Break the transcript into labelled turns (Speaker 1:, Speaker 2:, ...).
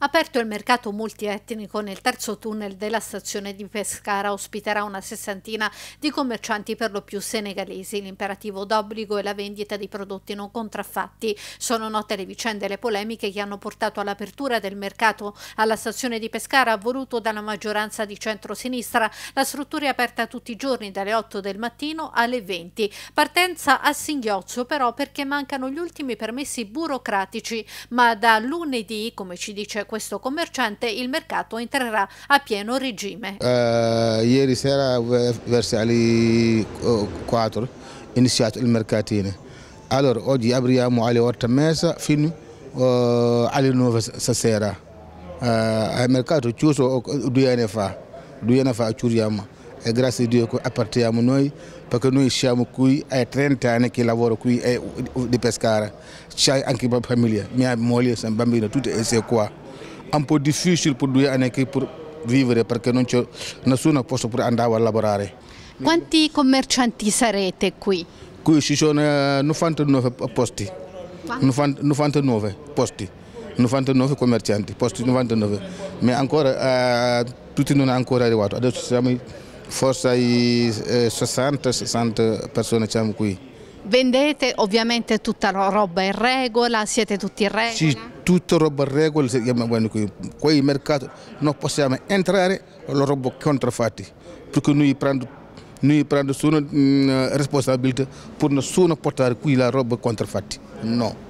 Speaker 1: Aperto il mercato multietnico nel terzo tunnel della stazione di Pescara ospiterà una sessantina di commercianti per lo più senegalesi. L'imperativo d'obbligo è la vendita di prodotti non contraffatti. Sono note le vicende e le polemiche che hanno portato all'apertura del mercato alla stazione di Pescara voluto dalla maggioranza di centrosinistra. La struttura è aperta tutti i giorni dalle 8 del mattino alle 20. Partenza a singhiozzo però perché mancano gli ultimi permessi burocratici, ma da lunedì, come ci dice questo commerciante, il mercato entrerà a pieno regime.
Speaker 2: Uh, ieri sera eh, verso alle 4 è iniziato il mercatino. Allora, oggi apriamo alle 8 e mezza fino uh, alle 9 stasera. Uh, il mercato è chiuso oh, due anni fa, due anni fa chiudiamo e grazie a Dio appartiamo noi perché noi siamo qui, è 30 anni che lavoro qui e, di Pescara, c'è anche la mia famiglia, mia moglie, sono bambino, tutti sono qua un po' difficile per due anni per vivere perché non c'è nessuno posto per andare a lavorare.
Speaker 1: Quanti commercianti sarete qui?
Speaker 2: Qui ci sono 99 eh, posti, 99 posti, 99 commercianti, posti 99, ma ancora eh, tutti non hanno ancora arrivato, adesso siamo forse 60-60 eh, persone siamo qui.
Speaker 1: Vendete ovviamente tutta la roba in regola, siete tutti in regola? Sì,
Speaker 2: tutta roba regole quei mercati non possiamo entrare la roba contraffatti perché noi prendiamo noi prendiamo la mm, responsabilità per non portare qui la roba contraffatti no